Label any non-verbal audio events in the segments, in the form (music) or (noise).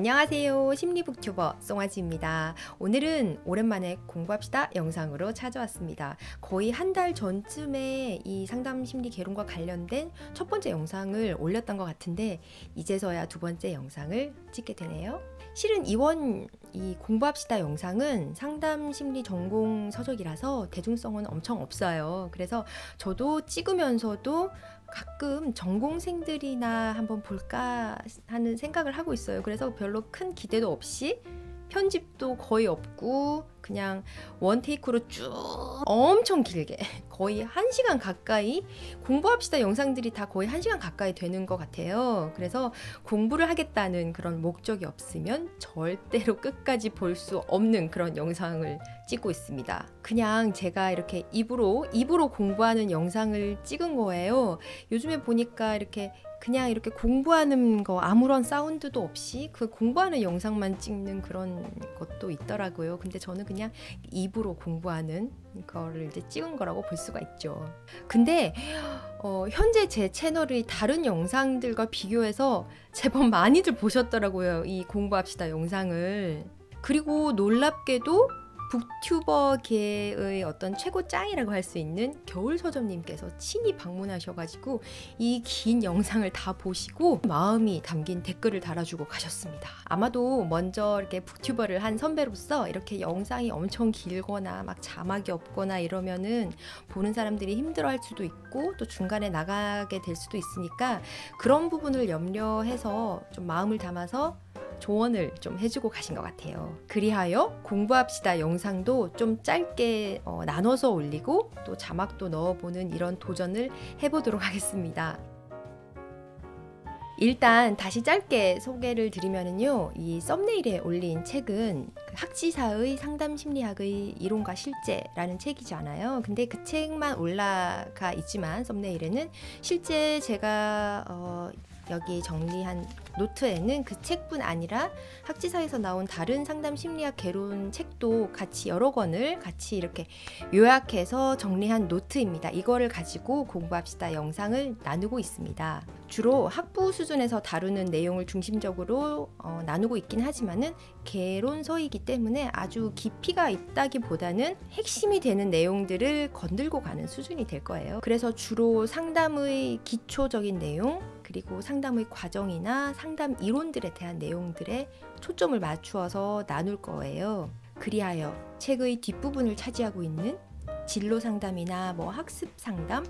안녕하세요 심리북튜버 송아지입니다 오늘은 오랜만에 공부합시다 영상으로 찾아왔습니다 거의 한 달 전쯤에 이 상담 심리 개론과 관련된 첫 번째 영상을 올렸던 것 같은데 이제서야 두 번째 영상을 찍게 되네요 실은 이원 이 공부합시다 영상은 상담 심리 전공 서적이라서 대중성은 엄청 없어요 그래서 저도 찍으면서도 가끔 전공생들이나 한번 볼까 하는 생각을 하고 있어요. 그래서 별로 큰 기대도 없이 편집도 거의 없고 그냥 원테이크로 쭉 엄청 길게 (laughs) 거의 1시간 가까이 공부합시다 영상들이 다 거의 1시간 가까이 되는 것 같아요. 그래서 공부를 하겠다는 그런 목적이 없으면 절대로 끝까지 볼 수 없는 그런 영상을 찍고 있습니다. 그냥 제가 이렇게 입으로 입으로 공부하는 영상을 찍은 거예요. 요즘에 보니까 이렇게 그냥 이렇게 공부하는 거 아무런 사운드도 없이 그 공부하는 영상만 찍는 그런 것도 있더라고요. 근데 저는 그냥 입으로 공부하는 거를 이제 찍은 거라고 볼 수가 있죠. 근데 어, 현재 제 채널의 다른 영상들과 비교해서 제법 많이들 보셨더라고요. 이 공부합시다 영상을. 그리고 놀랍게도 북튜버계의 어떤 최고 짱이라고 할 수 있는 겨울 서점님께서 친히 방문하셔가지고 이 긴 영상을 다 보시고 마음이 담긴 댓글을 달아주고 가셨습니다. 아마도 먼저 이렇게 북튜버를 한 선배로서 이렇게 영상이 엄청 길거나 막 자막이 없거나 이러면은 보는 사람들이 힘들어할 수도 있고 또 중간에 나가게 될 수도 있으니까 그런 부분을 염려해서 좀 마음을 담아서 조언을 좀 해주고 가신 것 같아요. 그리하여 공부합시다 영상도 좀 짧게 어, 나눠서 올리고 또 자막도 넣어보는 이런 도전을 해보도록 하겠습니다. 일단 다시 짧게 소개를 드리면요. 이 썸네일에 올린 책은 그 학지사의 상담 심리학의 이론과 실제라는 책이잖아요. 근데 그 책만 올라가 있지만 썸네일에는 실제 제가 어, 여기 정리한 노트에는 그 책뿐 아니라 학지사에서 나온 다른 상담 심리학 개론 책도 같이 여러 권을 같이 이렇게 요약해서 정리한 노트입니다. 이거를 가지고 공부합시다 영상을 나누고 있습니다. 주로 학부 수준에서 다루는 내용을 중심적으로 어, 나누고 있긴 하지만은 개론서이기 때문에 아주 깊이가 있다기보다는 핵심이 되는 내용들을 건들고 가는 수준이 될 거예요. 그래서 주로 상담의 기초적인 내용, 그리고 상담의 과정이나 상담 이론들에 대한 내용들에 초점을 맞추어서 나눌 거예요. 그리하여 책의 뒷부분을 차지하고 있는 진로 상담이나 뭐 학습 상담,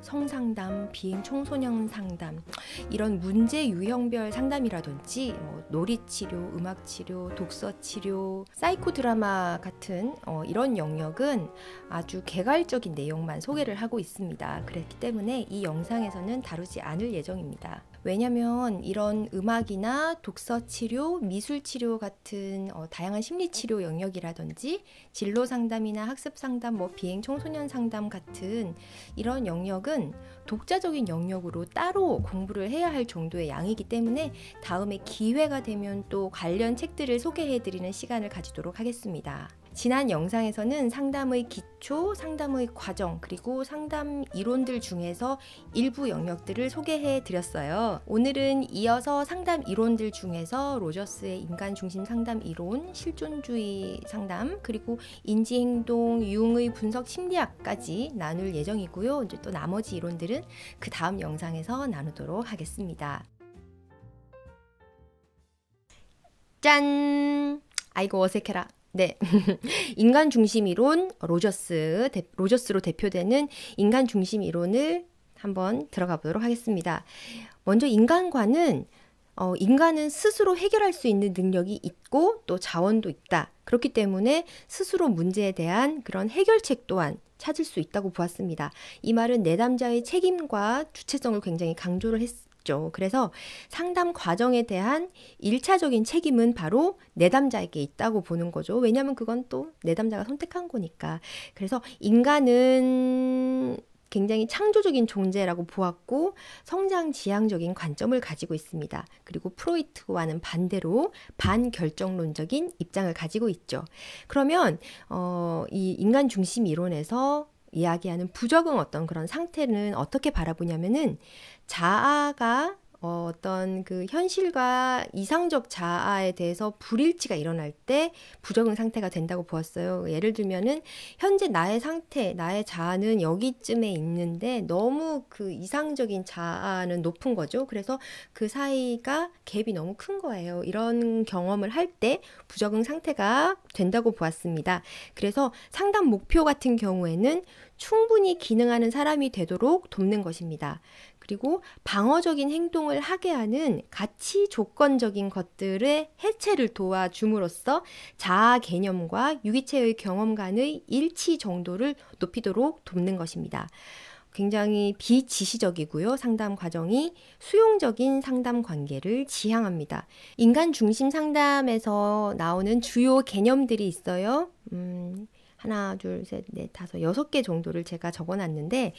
성상담, 비행 청소년 상담 이런 문제 유형별 상담이라든지 뭐 놀이치료, 음악치료, 독서치료, 사이코 드라마 같은 어, 이런 영역은 아주 개괄적인 내용만 소개를 하고 있습니다. 그렇기 때문에 이 영상에서는 다루지 않을 예정입니다. 왜냐면 하 이런 음악이나 독서 치료, 미술 치료 같은 어, 다양한 심리 치료 영역이라든지 진로 상담이나 학습 상담, 뭐 비행 청소년 상담 같은 이런 영역은 독자적인 영역으로 따로 공부를 해야 할 정도의 양이기 때문에 다음에 기회가 되면 또 관련 책들을 소개해 드리는 시간을 가지도록 하겠습니다. 지난 영상에서는 상담의 기초, 상담의 과정, 그리고 상담 이론들 중에서 일부 영역들을 소개해 드렸어요. 오늘은 이어서 상담 이론들 중에서 로저스의 인간 중심 상담 이론, 실존주의 상담, 그리고 인지행동, 융의 분석 심리학까지 나눌 예정이고요. 이제 또 나머지 이론들은 그 다음 영상에서 나누도록 하겠습니다. 짠! 아이고 어색해라. 네. (laughs) 인간 중심 이론, 로저스, 대, 로저스로 대표되는 인간 중심 이론을 한번 들어가 보도록 하겠습니다. 먼저 인간과는 어, 인간은 스스로 해결할 수 있는 능력이 있고 또 자원도 있다. 그렇기 때문에 스스로 문제에 대한 그런 해결책 또한 찾을 수 있다고 보았습니다. 이 말은 내담자의 책임과 주체성을 굉장히 강조를 했, 있죠. 그래서 상담 과정에 대한 일차적인 책임은 바로 내담자에게 있다고 보는 거죠. 왜냐하면 그건 또 내담자가 선택한 거니까. 그래서 인간은 굉장히 창조적인 존재라고 보았고 성장 지향적인 관점을 가지고 있습니다. 그리고 프로이트와는 반대로 반결정론적인 입장을 가지고 있죠. 그러면 어, 이 인간 중심 이론에서 이야기하는 부적응 어떤 그런 상태는 어떻게 바라보냐면은 자아가 어, 어떤 그 현실과 이상적 자아에 대해서 불일치가 일어날 때 부적응 상태가 된다고 보았어요. 예를 들면은 현재 나의 상태, 나의 자아는 여기쯤에 있는데 너무 그 이상적인 자아는 높은 거죠. 그래서 그 사이가 갭이 너무 큰 거예요. 이런 경험을 할 때 부적응 상태가 된다고 보았습니다. 그래서 상담 목표 같은 경우에는 충분히 기능하는 사람이 되도록 돕는 것입니다. 그리고 방어적인 행동을 하게 하는 가치 조건적인 것들의 해체를 도와줌으로써 자아 개념과 유기체의 경험 간의 일치 정도를 높이도록 돕는 것입니다. 굉장히 비지시적이고요. 상담 과정이 수용적인 상담 관계를 지향합니다. 인간 중심 상담에서 나오는 주요 개념들이 있어요. 음, 하나, 둘, 셋, 넷, 다섯, 여섯 개 정도를 제가 적어 놨는데,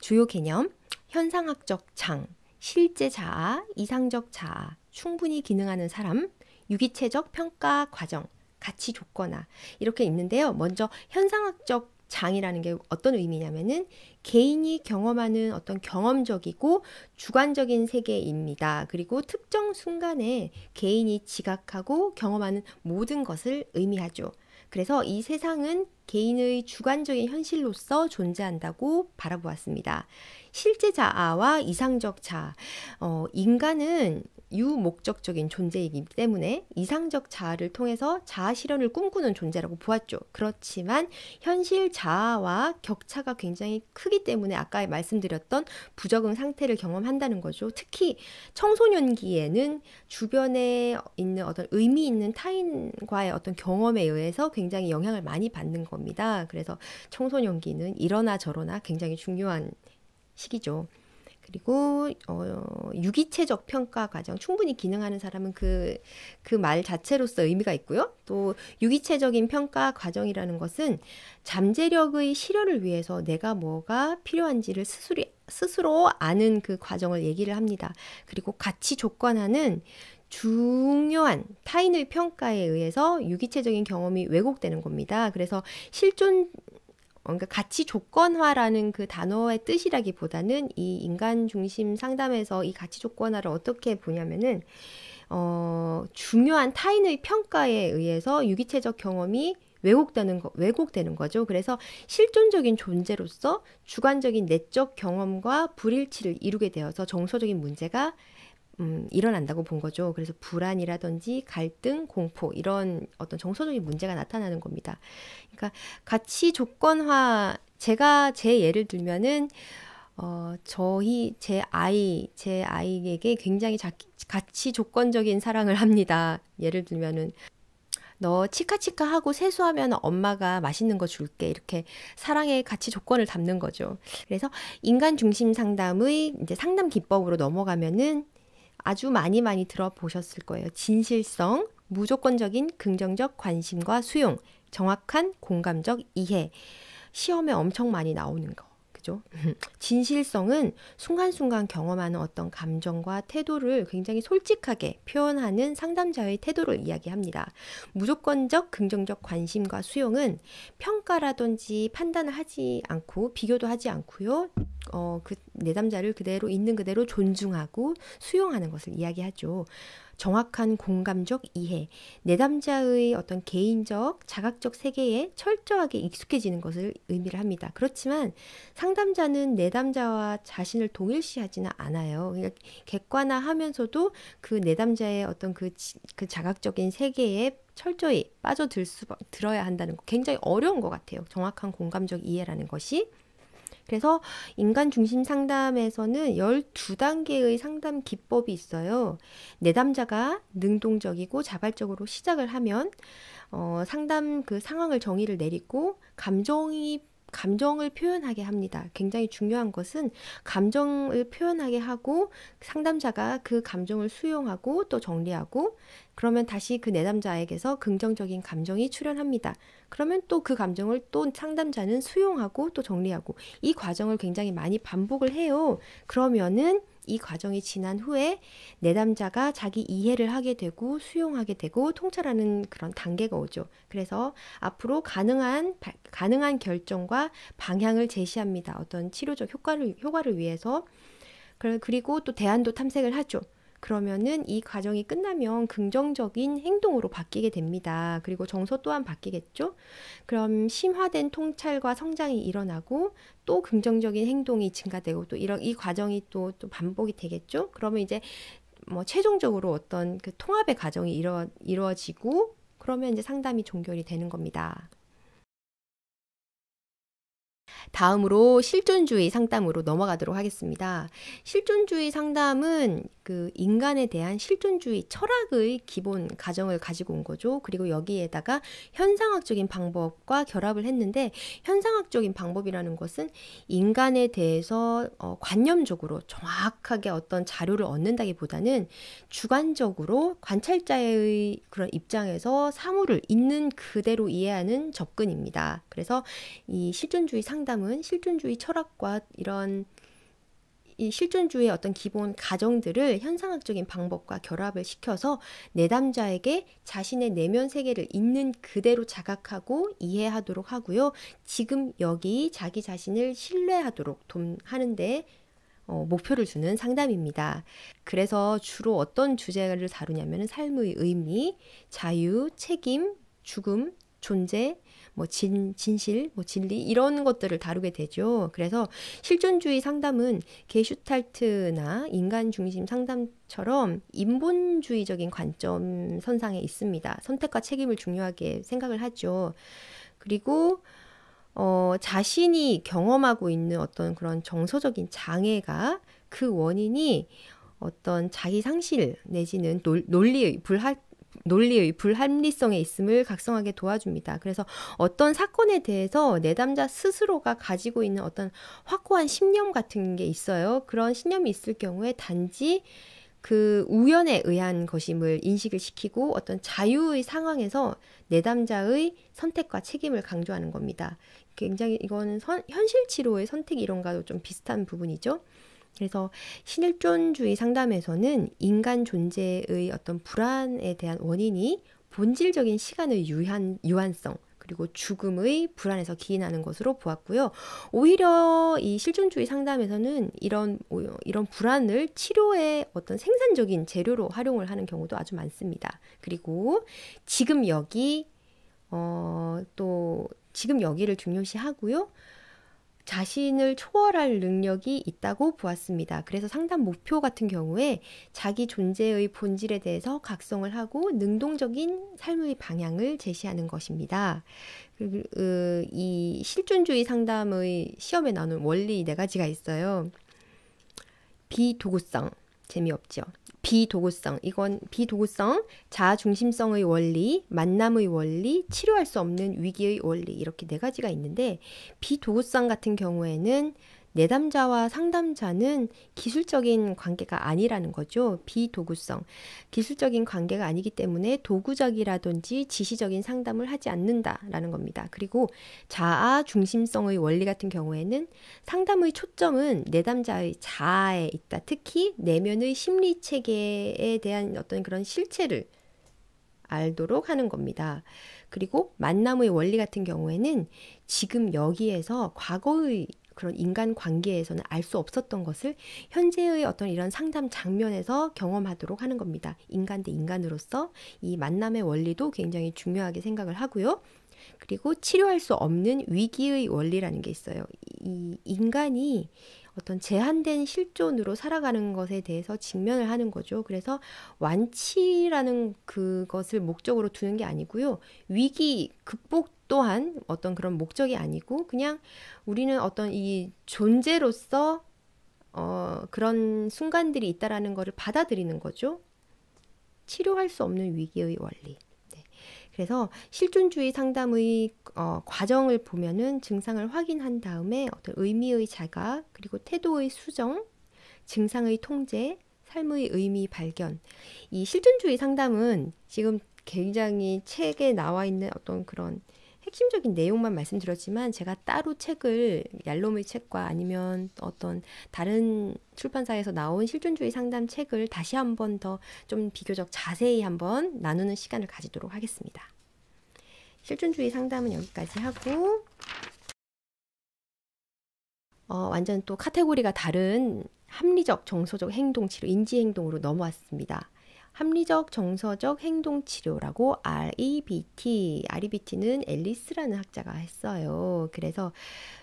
주요 개념. 현상학적 장, 실제 자아, 이상적 자아, 충분히 기능하는 사람, 유기체적 평가 과정, 가치 조건화 이렇게 있는데요. 먼저 현상학적 장이라는 게 어떤 의미냐면은 개인이 경험하는 어떤 경험적이고 주관적인 세계입니다. 그리고 특정 순간에 개인이 지각하고 경험하는 모든 것을 의미하죠. 그래서 이 세상은 개인의 주관적인 현실로서 존재한다고 바라보았습니다. 실제 자아와 이상적 자 어, 인간은 유목적적인 존재이기 때문에 이상적 자아를 통해서 자아 실현을 꿈꾸는 존재라고 보았죠. 그렇지만 현실 자아와 격차가 굉장히 크기 때문에 아까 말씀드렸던 부적응 상태를 경험한다는 거죠. 특히 청소년기에는 주변에 있는 어떤 의미 있는 타인과의 어떤 경험에 의해서 굉장히 영향을 많이 받는 겁니다. 그래서 청소년기는 이러나 저러나 굉장히 중요한 시기죠. 그리고 어, 유기체적 평가 과정 충분히 기능하는 사람은 그 그 말 자체로서 의미가 있고요. 또 유기체적인 평가 과정이라는 것은 잠재력의 실현을 위해서 내가 뭐가 필요한지를 스스로 스스로 아는 그 과정을 얘기를 합니다. 그리고 같이 조건하는 중요한 타인의 평가에 의해서 유기체적인 경험이 왜곡되는 겁니다. 그래서 실존 어, 그러니까 가치 조건화라는 그 단어의 뜻이라기보다는 이 인간 중심 상담에서 이 가치 조건화를 어떻게 보냐면은 어, 중요한 타인의 평가에 의해서 유기체적 경험이 왜곡되는 거, 왜곡되는 거죠. 그래서 실존적인 존재로서 주관적인 내적 경험과 불일치를 이루게 되어서 정서적인 문제가 음, 일어난다고 본 거죠. 그래서 불안이라든지 갈등, 공포 이런 어떤 정서적인 문제가 나타나는 겁니다. 그러니까 같이 조건화 제가 제 예를 들면은 어, 저희 제 아이 제 아이에게 굉장히 자, 가치 조건적인 사랑을 합니다. 예를 들면은 너 치카치카 하고 세수하면 엄마가 맛있는 거 줄게. 이렇게 사랑의 가치 조건을 담는 거죠. 그래서 인간 중심 상담의 이제 상담 기법으로 넘어가면은 아주 많이 많이 들어보셨을 거예요. 진실성, 무조건적인 긍정적 관심과 수용, 정확한 공감적 이해. 시험에 엄청 많이 나오는 거. 것이죠. (laughs) 진실성은 순간순간 경험하는 어떤 감정과 태도를 굉장히 솔직하게 표현하는 상담자의 태도를 이야기합니다. 무조건적 긍정적 관심과 수용은 평가라든지 판단을 하지 않고 비교도 하지 않고요. 어, 그 내담자를 그대로 있는 그대로 존중하고 수용하는 것을 이야기하죠. 정확한 공감적 이해, 내담자의 어떤 개인적, 자각적 세계에 철저하게 익숙해지는 것을 의미를 합니다. 그렇지만 상담자는 내담자와 자신을 동일시하지는 않아요. 그러니까 객관화하면서도 그 내담자의 어떤 그, 그 자각적인 세계에 철저히 빠져들 수 들어야 한다는 거 굉장히 어려운 것 같아요. 정확한 공감적 이해라는 것이. 그래서 인간 중심 상담에서는 1 2 단계의 상담 기법이 있어요. 내담자가 능동적이고 자발적으로 시작을 하면 어, 상담 그 상황을 정의를 내리고 감정이 감정을 표현하게 합니다. 굉장히 중요한 것은 감정을 표현하게 하고 상담자가 그 감정을 수용하고 또 정리하고 그러면 다시 그 내담자에게서 긍정적인 감정이 출현합니다. 그러면 또 그 감정을 또 상담자는 수용하고 또 정리하고 이 과정을 굉장히 많이 반복을 해요. 그러면은 이 과정이 지난 후에 내담자가 자기 이해를 하게 되고 수용하게 되고 통찰하는 그런 단계가 오죠. 그래서 앞으로 가능한 가능한 결정과 방향을 제시합니다. 어떤 치료적 효과를 효과를 위해서 그리고 또 대안도 탐색을 하죠. 그러면은 이 과정이 끝나면 긍정적인 행동으로 바뀌게 됩니다. 그리고 정서 또한 바뀌겠죠? 그럼 심화된 통찰과 성장이 일어나고 또 긍정적인 행동이 증가되고 또 이런 이 과정이 또, 또 반복이 되겠죠? 그러면 이제 뭐 최종적으로 어떤 그 통합의 과정이 이루어, 이루어지고 그러면 이제 상담이 종결이 되는 겁니다. 다음으로 실존주의 상담으로 넘어가도록 하겠습니다. 실존주의 상담은 그 인간에 대한 실존주의 철학의 기본 가정을 가지고 온 거죠. 그리고 여기에다가 현상학적인 방법과 결합을 했는데 현상학적인 방법이라는 것은 인간에 대해서 어, 관념적으로 정확하게 어떤 자료를 얻는다기보다는 주관적으로 관찰자의 그런 입장에서 사물을 있는 그대로 이해하는 접근입니다. 그래서 이 실존주의 상담은 실존주의 철학과 이런 이 실존주의 의 어떤 기본 가정들을 현상학적인 방법과 결합을 시켜서 내담자에게 자신의 내면 세계를 있는 그대로 자각하고 이해하도록 하고요. 지금 여기 자기 자신을 신뢰하도록 돕는데 어, 목표를 주는 상담입니다. 그래서 주로 어떤 주제를 다루냐면 삶의 의미, 자유, 책임, 죽음, 존재, 뭐 진, 진실, 뭐 진리 이런 것들을 다루게 되죠. 그래서 실존주의 상담은 게슈탈트나 인간 중심 상담처럼 인본주의적인 관점 선상에 있습니다. 선택과 책임을 중요하게 생각을 하죠. 그리고 어, 자신이 경험하고 있는 어떤 그런 정서적인 장애가 그 원인이 어떤 자기 상실 내지는 논리의 불합, 논리의 불합리성에 있음을 각성하게 도와줍니다. 그래서 어떤 사건에 대해서 내담자 스스로가 가지고 있는 어떤 확고한 신념 같은 게 있어요. 그런 신념이 있을 경우에 단지 그 우연에 의한 것임을 인식을 시키고 어떤 자유의 상황에서 내담자의 선택과 책임을 강조하는 겁니다. 굉장히 이거는 현실 치료의 선택 이론과도 좀 비슷한 부분이죠. 그래서 신일존주의 상담에서는 인간 존재의 어떤 불안에 대한 원인이 본질적인 시간의 유한, 유한성, 그리고 죽음의 불안에서 기인하는 것으로 보았고요. 오히려 이 실존주의 상담에서는 이런 이런 불안을 치료의 어떤 생산적인 재료로 활용을 하는 경우도 아주 많습니다. 그리고 지금 여기 어, 또 지금 여기를 중요시하고요. 자신을 초월할 능력이 있다고 보았습니다. 그래서 상담 목표 같은 경우에 자기 존재의 본질에 대해서 각성을 하고 능동적인 삶의 방향을 제시하는 것입니다. 어, 이 실존주의 상담의 시험에 나오는 원리 네 가지가 있어요. 비도구성, 재미없죠. 비도구성. 이건 비도구성, 자중심성의 원리, 만남의 원리, 치료할 수 없는 위기의 원리 이렇게 네 가지가 있는데 비도구성 같은 경우에는 내담자와 상담자는 기술적인 관계가 아니라는 거죠. 비도구성. 기술적인 관계가 아니기 때문에 도구적이라든지 지시적인 상담을 하지 않는다라는 겁니다. 그리고 자아 중심성의 원리 같은 경우에는 상담의 초점은 내담자의 자아에 있다. 특히 내면의 심리 체계에 대한 어떤 그런 실체를 알도록 하는 겁니다. 그리고 만남의 원리 같은 경우에는 지금 여기에서 과거의 그런 인간 관계에서는 알 수 없었던 것을 현재의 어떤 이런 상담 장면에서 경험하도록 하는 겁니다. 인간 대 인간으로서 이 만남의 원리도 굉장히 중요하게 생각을 하고요. 그리고 치료할 수 없는 위기의 원리라는 게 있어요. 이 인간이 어떤 제한된 실존으로 살아가는 것에 대해서 직면을 하는 거죠. 그래서 완치라는 그것을 목적으로 두는 게 아니고요. 위기 극복 또한 어떤 그런 목적이 아니고 그냥 우리는 어떤 이 존재로서 어, 그런 순간들이 있다라는 것을 받아들이는 거죠. 치료할 수 없는 위기의 원리. 그래서 실존주의 상담의 어, 과정을 보면은 증상을 확인한 다음에 어떤 의미의 자각, 그리고 태도의 수정, 증상의 통제, 삶의 의미 발견. 이 실존주의 상담은 지금 굉장히 책에 나와 있는 어떤 그런 핵심적인 내용만 말씀드렸지만 제가 따로 책을 얄롬의 책과 아니면 어떤 다른 출판사에서 나온 실존주의 상담 책을 다시 한 번 더 좀 비교적 자세히 한번 나누는 시간을 가지도록 하겠습니다. 실존주의 상담은 여기까지 하고 어, 완전 또 카테고리가 다른 합리적 정서적 행동 치료 인지 행동으로 넘어왔습니다. 합리적 정서적 행동 치료라고 REBT, REBT는 앨리스라는 학자가 했어요. 그래서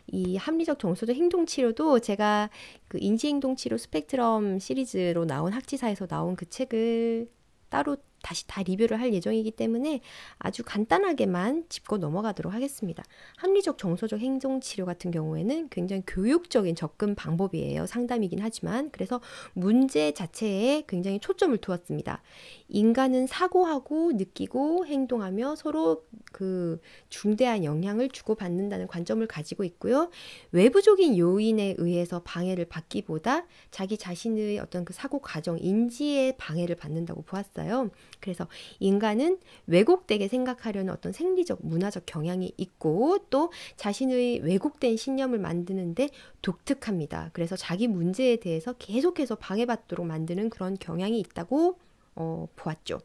이 합리적 정서적 행동 치료도 제가 그 인지 행동 치료 스펙트럼 시리즈로 나온 학지사에서 나온 그 책을 따로 다시 다 리뷰를 할 예정이기 때문에 아주 간단하게만 짚고 넘어가도록 하겠습니다. 합리적 정서적 행동 치료 같은 경우에는 굉장히 교육적인 접근 방법이에요. 상담이긴 하지만 그래서 문제 자체에 굉장히 초점을 두었습니다. 인간은 사고하고 느끼고 행동하며 서로 그 중대한 영향을 주고받는다는 관점을 가지고 있고요. 외부적인 요인에 의해서 방해를 받기보다 자기 자신의 어떤 그 사고 과정, 인지에 방해를 받는다고 보았어요. 그래서 인간은 왜곡되게 생각하려는 어떤 생리적 문화적 경향이 있고 또 자신의 왜곡된 신념을 만드는데 독특합니다. 그래서 자기 문제에 대해서 계속해서 방해받도록 만드는 그런 경향이 있다고 어, 보았죠.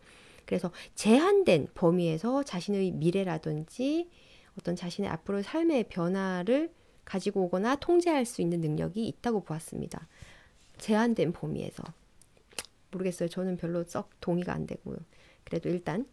그래서 제한된 범위에서 자신의 미래라든지 어떤 자신의 앞으로 삶의 변화를 가지고 오거나 통제할 수 있는 능력이 있다고 보았습니다. 제한된 범위에서. 모르겠어요. 저는 별로 썩 동의가 안 되고요. 그래도 일단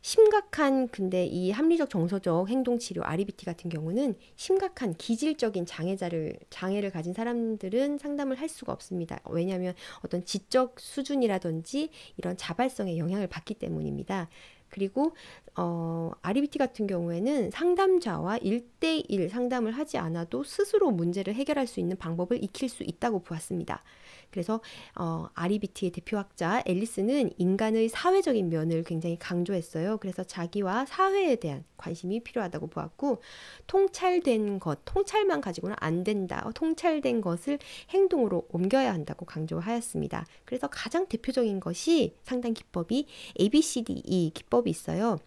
심각한 근데 이 합리적 정서적 행동 치료 RBT 같은 경우는 심각한 기질적인 장애자를 장애를 가진 사람들은 상담을 할 수가 없습니다. 왜냐하면 어떤 지적 수준이라든지 이런 자발성의 영향을 받기 때문입니다. 그리고 어, RBT 같은 경우에는 상담자와 일대일 상담을 하지 않아도 스스로 문제를 해결할 수 있는 방법을 익힐 수 있다고 보았습니다. 그래서 어, 아리비티의 대표학자 앨리스는 인간의 사회적인 면을 굉장히 강조했어요. 그래서 자기와 사회에 대한 관심이 필요하다고 보았고 통찰된 것, 통찰만 가지고는 안 된다. 어, 통찰된 것을 행동으로 옮겨야 한다고 강조하였습니다. 그래서 가장 대표적인 것이 상당 기법이 ABCDE 기법이 있어요.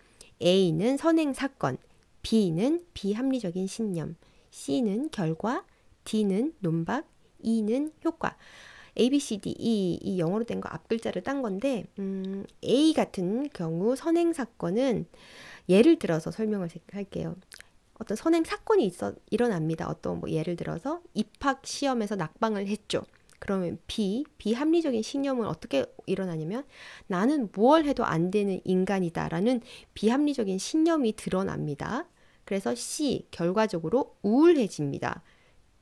A는 선행 사건, B는 비합리적인 신념, C는 결과, D는 논박, E는 효과. A, B, C, D, E 이 영어로 된 거 앞 글자를 딴 건데 음, A 같은 경우 선행 사건은 예를 들어서 설명을 할게요. 어떤 선행 사건이 있어 일어납니다. 어떤 뭐 예를 들어서 입학 시험에서 낙방을 했죠. 그러면 비, 비합리적인 신념은 어떻게 일어나냐면 나는 무얼 해도 안 되는 인간이다라는 비합리적인 신념이 드러납니다. 그래서 C, 결과적으로 우울해집니다.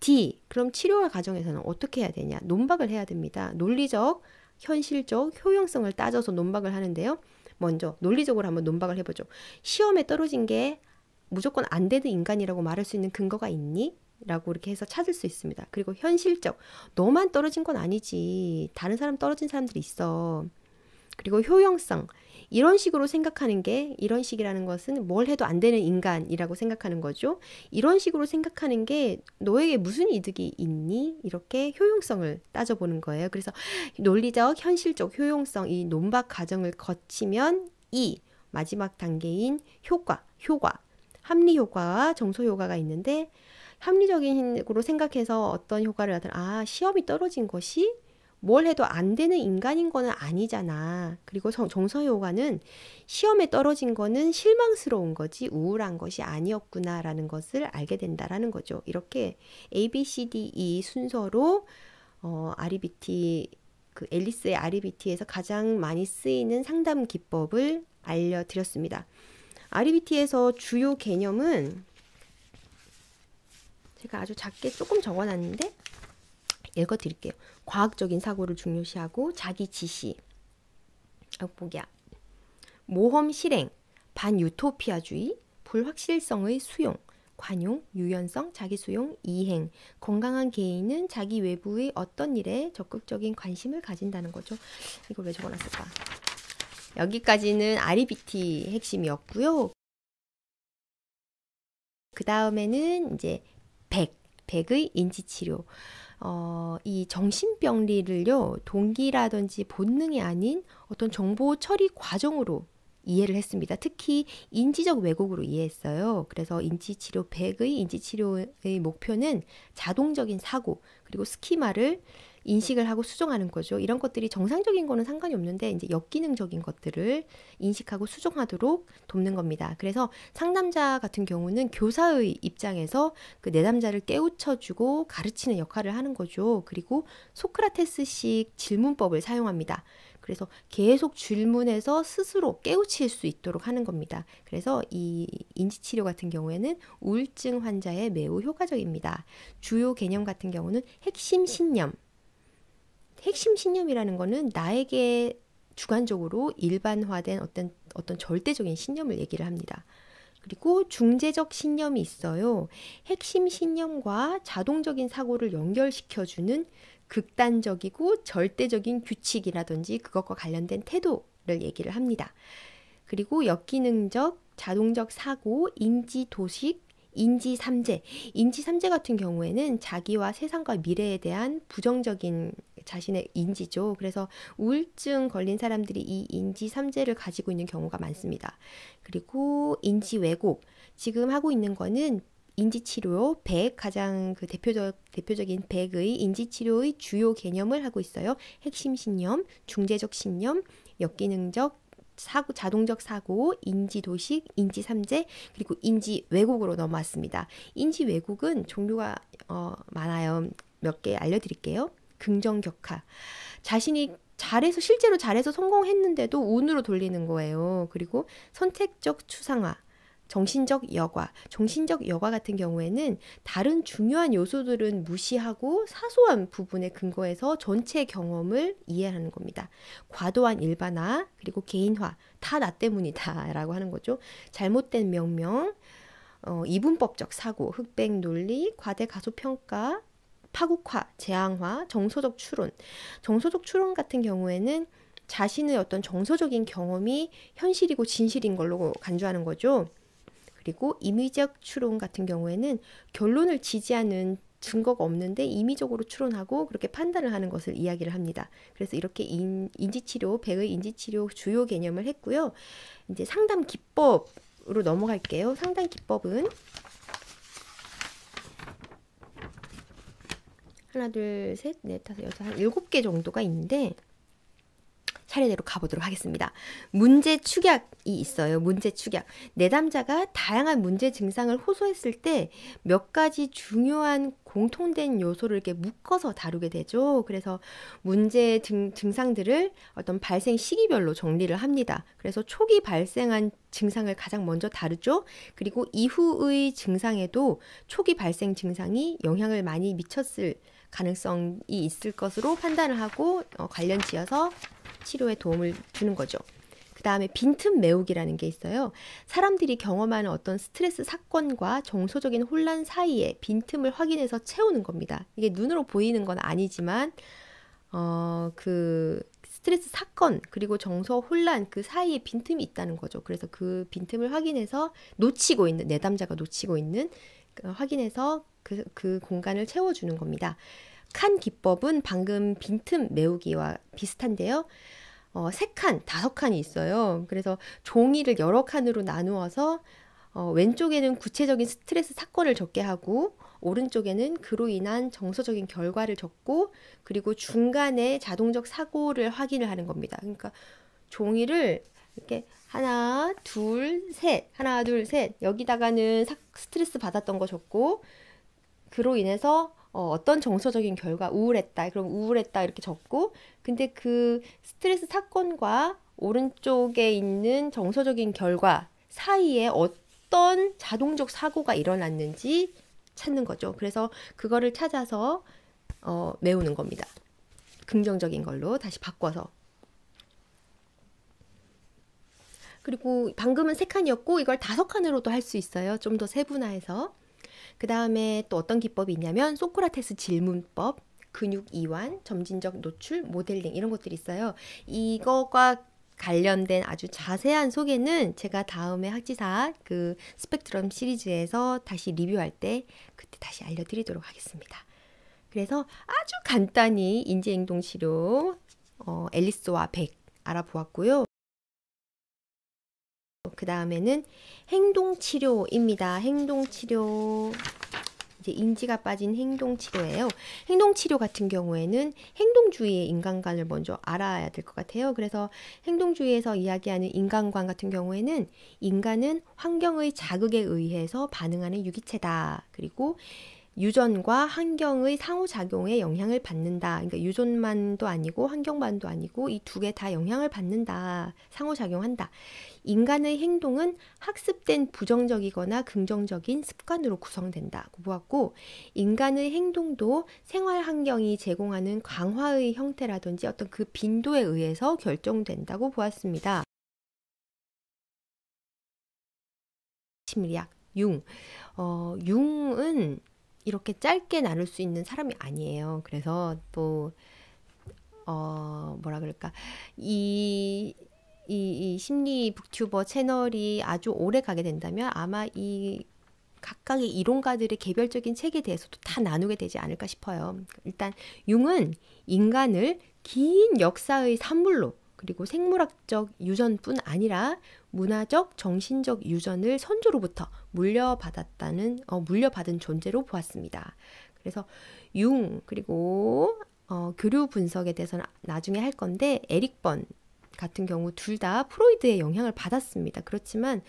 D. 그럼 치료와 과정에서는 어떻게 해야 되냐? 논박을 해야 됩니다. 논리적, 현실적, 효용성을 따져서 논박을 하는데요. 먼저 논리적으로 한번 논박을 해보죠. 시험에 떨어진 게 무조건 안 되는 인간이라고 말할 수 있는 근거가 있니? 라고 이렇게 해서 찾을 수 있습니다. 그리고 현실적, 너만 떨어진 건 아니지. 다른 사람 떨어진 사람들이 있어. 그리고 효용성, 이런 식으로 생각하는 게 이런 식이라는 것은 뭘 해도 안 되는 인간이라고 생각하는 거죠. 이런 식으로 생각하는 게 너에게 무슨 이득이 있니? 이렇게 효용성을 따져보는 거예요. 그래서 논리적, 현실적 효용성 이 논박 과정을 거치면 이 마지막 단계인 효과, 효과, 합리 효과와 정소 효과가 있는데 합리적으로 생각해서 어떤 효과를 나타나 아 시험이 떨어진 것이 뭘 해도 안 되는 인간인 거는 아니잖아. 그리고 정서요가는 시험에 떨어진 거는 실망스러운 거지 우울한 것이 아니었구나라는 것을 알게 된다라는 거죠. 이렇게 A, B, C, D, E 순서로 어, RBT 그 앨리스의 RBT에서 가장 많이 쓰이는 상담 기법을 알려드렸습니다. RBT에서 주요 개념은 제가 아주 작게 조금 적어놨는데 읽어 드릴게요. 과학적인 사고를 중요시하고 자기 지시. 악보기야. 어, 모험 실행, 반유토피아주의, 불확실성의 수용, 관용, 유연성, 자기 수용, 이행. 건강한 개인은 자기 외부의 어떤 일에 적극적인 관심을 가진다는 거죠. 이걸 왜 적어놨을까? 여기까지는 아리비 핵심이었고요. 그 다음에는 이제 100, 100의 인지치료. 어, 이 정신병리를요, 동기라든지 본능이 아닌 어떤 정보 처리 과정으로 이해를 했습니다. 특히 인지적 왜곡으로 이해했어요. 그래서 인지치료 100의 인지치료의 목표는 자동적인 사고 그리고 스키마를 인식을 하고 수정하는 거죠. 이런 것들이 정상적인 거는 상관이 없는데 이제 역기능적인 것들을 인식하고 수정하도록 돕는 겁니다. 그래서 상담자 같은 경우는 교사의 입장에서 그 내담자를 깨우쳐 주고 가르치는 역할을 하는 거죠. 그리고 소크라테스식 질문법을 사용합니다. 그래서 계속 질문해서 스스로 깨우칠 수 있도록 하는 겁니다. 그래서 이 인지치료 같은 경우에는 우울증 환자에 매우 효과적입니다. 주요 개념 같은 경우는 핵심 신념. 핵심 신념이라는 거는 나에게 주관적으로 일반화된 어떤 어떤 절대적인 신념을 얘기를 합니다. 그리고 중재적 신념이 있어요. 핵심 신념과 자동적인 사고를 연결시켜주는 극단적이고 절대적인 규칙이라든지 그것과 관련된 태도를 얘기를 합니다. 그리고 역기능적, 자동적 사고, 인지 도식, 인지 삼재. 인지 삼재 같은 경우에는 자기와 세상과 미래에 대한 부정적인 자신의 인지죠. 그래서 우울증 걸린 사람들이 이 인지 삼재를 가지고 있는 경우가 많습니다. 그리고 인지 왜곡. 지금 하고 있는 거는 인지치료 백 가장 그 대표적 대표적인 백의 인지치료의 주요 개념을 하고 있어요. 핵심 신념, 중재적 신념, 역기능적 사고, 자동적 사고, 인지 도식, 인지 삼재, 그리고 인지 왜곡으로 넘어왔습니다. 인지 왜곡은 종류가 어, 많아요. 몇 개 알려드릴게요. 긍정 격하. 자신이 잘해서 실제로 잘해서 성공했는데도 운으로 돌리는 거예요. 그리고 선택적 추상화. 정신적 여과. 정신적 여과 같은 경우에는 다른 중요한 요소들은 무시하고 사소한 부분에 근거해서 전체 경험을 이해하는 겁니다. 과도한 일반화, 그리고 개인화, 다 나 때문이다 라고 하는 거죠. 잘못된 명명, 어, 이분법적 사고, 흑백 논리, 과대 가소평가, 파국화, 재앙화, 정서적 추론. 정서적 추론 같은 경우에는 자신의 어떤 정서적인 경험이 현실이고 진실인 걸로 간주하는 거죠. 그리고 임의적 추론 같은 경우에는 결론을 지지하는 증거가 없는데 임의적으로 추론하고 그렇게 판단을 하는 것을 이야기를 합니다. 그래서 이렇게 인, 인지치료, 배의 인지치료 주요 개념을 했고요. 이제 상담 기법으로 넘어갈게요. 상담 기법은 하나, 둘, 셋, 넷, 다섯, 여섯, 한 일곱 개 정도가 있는데 차례대로 가보도록 하겠습니다. 문제 축약이 있어요. 문제 축약. 내담자가 다양한 문제 증상을 호소했을 때 몇 가지 중요한 공통된 요소를 이렇게 묶어서 다루게 되죠. 그래서 문제 증, 증상들을 어떤 발생 시기별로 정리를 합니다. 그래서 초기 발생한 증상을 가장 먼저 다루죠. 그리고 이후의 증상에도 초기 발생 증상이 영향을 많이 미쳤을 가능성이 있을 것으로 판단을 하고 어, 관련 지어서 치료에 도움을 주는 거죠. 그 다음에 빈틈 메우기라는 게 있어요. 사람들이 경험하는 어떤 스트레스 사건과 정서적인 혼란 사이에 빈틈을 확인해서 채우는 겁니다. 이게 눈으로 보이는 건 아니지만, 어, 그 스트레스 사건, 그리고 정서 혼란 그 사이에 빈틈이 있다는 거죠. 그래서 그 빈틈을 확인해서 놓치고 있는, 내담자가 놓치고 있는, 어, 확인해서 그, 그 공간을 채워주는 겁니다. 칸 기법은 방금 빈틈 메우기와 비슷한데요. 어, 세 칸, 다섯 칸이 있어요. 그래서 종이를 여러 칸으로 나누어서 어, 왼쪽에는 구체적인 스트레스 사건을 적게 하고 오른쪽에는 그로 인한 정서적인 결과를 적고 그리고 중간에 자동적 사고를 확인을 하는 겁니다. 그러니까 종이를 이렇게 하나, 둘, 셋, 하나, 둘, 셋 여기다가는 사, 스트레스 받았던 거 적고 그로 인해서 어, 어떤 정서적인 결과 우울했다 그럼 우울했다 이렇게 적고 근데 그 스트레스 사건과 오른쪽에 있는 정서적인 결과 사이에 어떤 자동적 사고가 일어났는지 찾는 거죠. 그래서 그거를 찾아서 어, 메우는 겁니다. 긍정적인 걸로 다시 바꿔서 그리고 방금은 세 칸이었고 이걸 다섯 칸으로도 할 수 있어요. 좀 더 세분화해서 그 다음에 또 어떤 기법이 있냐면 소크라테스 질문법, 근육 이완, 점진적 노출, 모델링 이런 것들이 있어요. 이거과 관련된 아주 자세한 소개는 제가 다음에 학지사 그 스펙트럼 시리즈에서 다시 리뷰할 때 그때 다시 알려드리도록 하겠습니다. 그래서 아주 간단히 인지행동치료 어, 앨리스와 백 알아보았고요. 그 다음에는 행동치료입니다. 행동치료 이제 인지가 빠진 행동치료예요. 행동치료 같은 경우에는 행동주의의 인간관을 먼저 알아야 될 것 같아요. 그래서 행동주의에서 이야기하는 인간관 같은 경우에는 인간은 환경의 자극에 의해서 반응하는 유기체다. 그리고 유전과 환경의 상호작용에 영향을 받는다. 그러니까 유전만도 아니고 환경만도 아니고 이 두 개 다 영향을 받는다. 상호작용한다. 인간의 행동은 학습된 부정적이거나 긍정적인 습관으로 구성된다고 보았고 인간의 행동도 생활 환경이 제공하는 강화의 형태라든지 어떤 그 빈도에 의해서 결정된다고 보았습니다. 심리학 융. 어, 융은 이렇게 짧게 나눌 수 있는 사람이 아니에요. 그래서 또, 어, 뭐라 그럴까. 이 이, 이 심리 북튜버 채널이 아주 오래 가게 된다면 아마 이 각각의 이론가들의 개별적인 책에 대해서도 다 나누게 되지 않을까 싶어요. 일단 융은 인간을 긴 역사의 산물로 그리고 생물학적 유전뿐 아니라 문화적, 정신적 유전을 선조로부터 물려받았다는 어, 물려받은 존재로 보았습니다. 그래서 융 그리고 어, 교류 분석에 대해서는 나중에 할 건데 에릭 번 같은 경우 둘 다 프로이드의 영향을 받았습니다. 그렇지만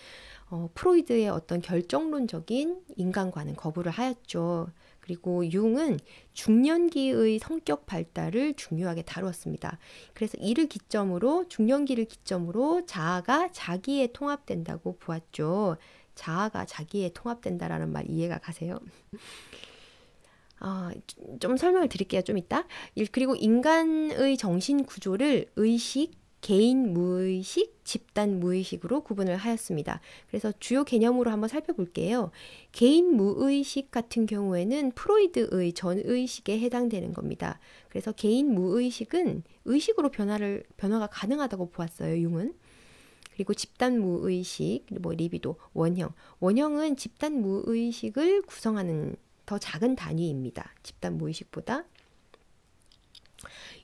어, 프로이드의 어떤 결정론적인 인간과는 거부를 하였죠. 그리고 융은 중년기의 성격 발달을 중요하게 다루었습니다. 그래서 이를 기점으로 중년기를 기점으로 자아가 자기에 통합된다고 보았죠. 자아가 자기에 통합된다라는 말 이해가 가세요? 어, 좀 설명을 드릴게요. 좀 이따. 그리고 인간의 정신 구조를 의식, 개인 무의식, 집단 무의식으로 구분을 하였습니다. 그래서 주요 개념으로 한번 살펴볼게요. 개인 무의식 같은 경우에는 프로이드의 전의식에 해당되는 겁니다. 그래서 개인 무의식은 의식으로 변화를 변화가 가능하다고 보았어요. 융은. 그리고 집단 무의식, 뭐 리비도, 원형. 원형은 집단 무의식을 구성하는 더 작은 단위입니다. 집단 무의식보다.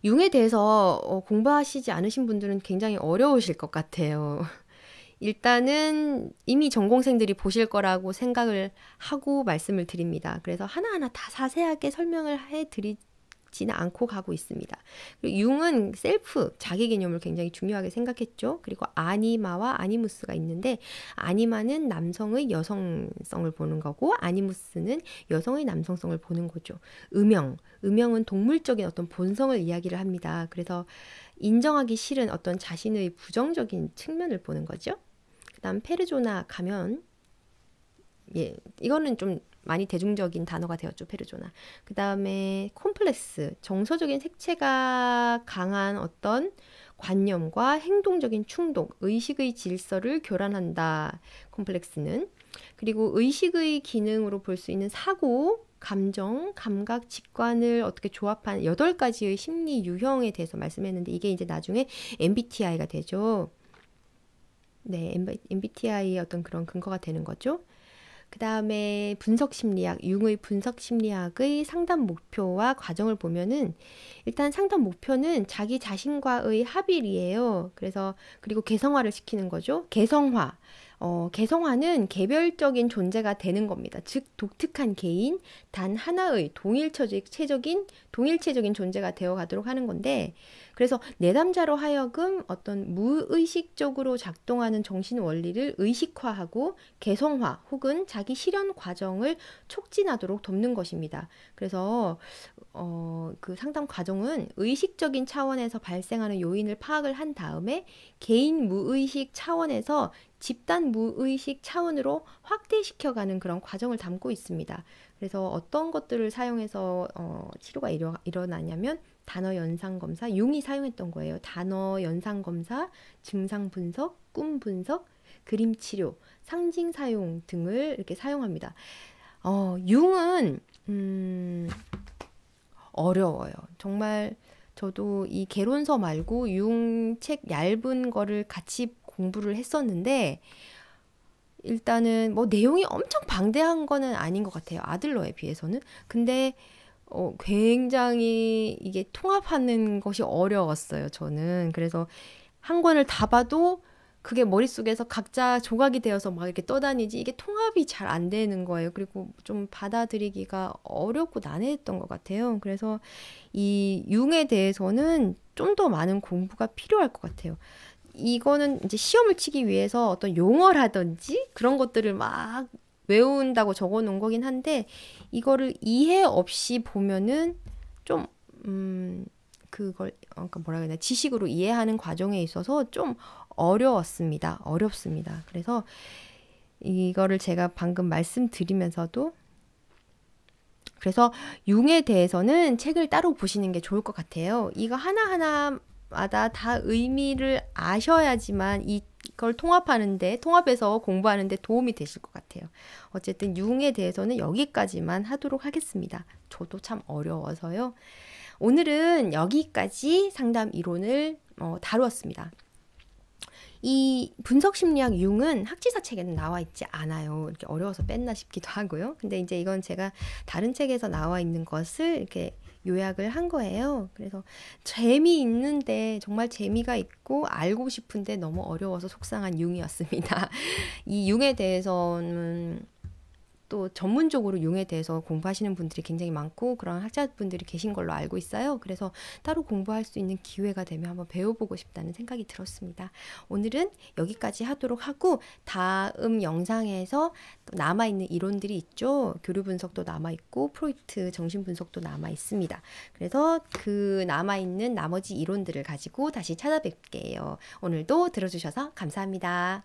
융에 대해서 어, 공부하시지 않으신 분들은 굉장히 어려우실 것 같아요. (laughs) 일단은 이미 전공생들이 보실 거라고 생각을 하고 말씀을 드립니다. 그래서 하나하나 다 자세하게 설명을 해 드리지 지는 않고 가고 있습니다. 그리고 융은 셀프, 자기 개념을 굉장히 중요하게 생각했죠. 그리고 아니마와 아니무스가 있는데 아니마는 남성의 여성성을 보는 거고 아니무스는 여성의 남성성을 보는 거죠. 음영, 음영은 동물적인 어떤 본성을 이야기를 합니다. 그래서 인정하기 싫은 어떤 자신의 부정적인 측면을 보는 거죠. 그 다음 페르조나 가면 예, 이거는 좀 많이 대중적인 단어가 되었죠 페르조나. 그 다음에 콤플렉스 정서적인 색채가 강한 어떤 관념과 행동적인 충동, 의식의 질서를 교란한다. 콤플렉스는 그리고 의식의 기능으로 볼 수 있는 사고, 감정, 감각, 직관을 어떻게 조합한 여덟 가지의 심리 유형에 대해서 말씀했는데 이게 이제 나중에 MBTI가 되죠. 네, MBTI의 어떤 그런 근거가 되는 거죠. 그 다음에 분석 심리학, 융의 분석 심리학의 상담 목표와 과정을 보면은 일단 상담 목표는 자기 자신과의 합일이에요. 그래서 그리고 개성화를 시키는 거죠. 개성화. 어, 개성화는 개별적인 존재가 되는 겁니다. 즉, 독특한 개인, 단 하나의 동일체적, 인 동일체적인 존재가 되어 가도록 하는 건데, 그래서 내담자로 하여금 어떤 무의식적으로 작동하는 정신 원리를 의식화하고 개성화 혹은 자기 실현 과정을 촉진하도록 돕는 것입니다. 그래서 어, 그 상담 과정은 의식적인 차원에서 발생하는 요인을 파악을 한 다음에 개인 무의식 차원에서 집단 무의식 차원으로 확대시켜가는 그런 과정을 담고 있습니다. 그래서 어떤 것들을 사용해서 어, 치료가 일어, 일어나냐면 단어 연상 검사, 용이 사용했던 거예요. 단어 연상 검사, 증상 분석, 꿈 분석, 그림 치료, 상징 사용 등을 이렇게 사용합니다. 어, 융은 음, 어려워요. 정말 저도 이 개론서 말고 융 책 얇은 거를 같이 공부를 했었는데 일단은 뭐 내용이 엄청 방대한 거는 아닌 것 같아요. 아들러에 비해서는. 근데 어, 굉장히 이게 통합하는 것이 어려웠어요, 저는. 그래서 한 권을 다 봐도 그게 머릿속에서 각자 조각이 되어서 막 이렇게 떠다니지 이게 통합이 잘 안 되는 거예요. 그리고 좀 받아들이기가 어렵고 난해했던 것 같아요. 그래서 이 융에 대해서는 좀 더 많은 공부가 필요할 것 같아요. 이거는 이제 시험을 치기 위해서 어떤 용어라든지 그런 것들을 막 외운다고 적어 놓은 거긴 한데 이거를 이해 없이 보면은 좀 음, 그걸 어, 그러니까 뭐라 그야 되나 지식으로 이해하는 과정에 있어서 좀 어려웠습니다. 어렵습니다. 그래서 이거를 제가 방금 말씀드리면서도 그래서 융에 대해서는 책을 따로 보시는 게 좋을 것 같아요. 이거 하나하나마다 다 의미를 아셔야지만 이 그걸 통합하는데 통합해서 공부하는데 도움이 되실 것 같아요. 어쨌든 융에 대해서는 여기까지만 하도록 하겠습니다. 저도 참 어려워서요. 오늘은 여기까지 상담 이론을 어, 다루었습니다. 이 분석 심리학 융은 학지사 책에는 나와 있지 않아요. 이렇게 어려워서 뺐나 싶기도 하고요. 근데 이제 이건 제가 다른 책에서 나와 있는 것을 이렇게 요약을 한 거예요. 그래서 재미있는데 정말 재미가 있고 알고 싶은데 너무 어려워서 속상한 융이었습니다. (laughs) 이 융에 대해서는 또 전문적으로 용에 대해서 공부하시는 분들이 굉장히 많고 그런 학자분들이 계신 걸로 알고 있어요. 그래서 따로 공부할 수 있는 기회가 되면 한번 배워보고 싶다는 생각이 들었습니다. 오늘은 여기까지 하도록 하고 다음 영상에서 또 남아있는 이론들이 있죠. 교류 분석도 남아있고 프로이트 정신 분석도 남아있습니다. 그래서 그 남아있는 나머지 이론들을 가지고 다시 찾아뵐게요. 오늘도 들어주셔서 감사합니다.